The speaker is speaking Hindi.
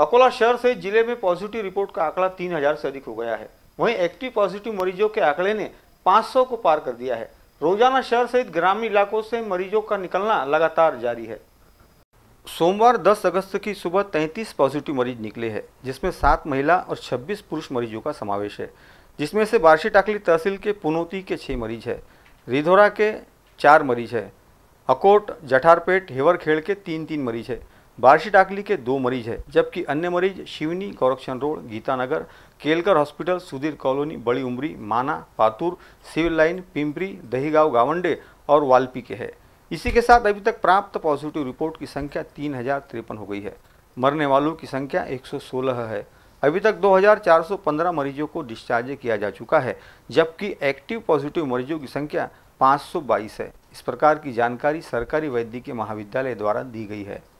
अकोला शहर से जिले में पॉजिटिव रिपोर्ट का आंकड़ा हज़ार से अधिक हो गया है वहीं एक्टिव पॉजिटिव मरीजों के आंकड़े ने 500 को पार कर दिया है रोजाना शहर सहित ग्रामीण इलाकों से मरीजों का निकलना लगातार जारी है सोमवार 10 अगस्त की सुबह 33 पॉजिटिव मरीज निकले हैं जिसमें सात महिला और 26 पुरुष मरीजों का समावेश है जिसमें से बार्शी टाकली तहसील के पुनौती के छः मरीज है रिधोरा के चार मरीज है अकोट जठारपेट हेवरखेड़ के तीन तीन मरीज है बारशी टाकली के दो मरीज है जबकि अन्य मरीज Shivni Gorakshan road Geetanagar Kelkar hospital Sudhir colony Badi Umri Mana Patur civil line Pimpri Dahigaon Gawande और वालपी के है इसी के साथ अभी तक प्राप्त पॉजिटिव रिपोर्ट की संख्या तीन हो गई है मरने वालों की संख्या 116 है अभी तक 2,415 मरीजों को डिस्चार्ज किया जा चुका है जबकि एक्टिव पॉजिटिव मरीजों की संख्या 522 है इस प्रकार की जानकारी सरकारी वैद्य के महाविद्यालय द्वारा दी गई है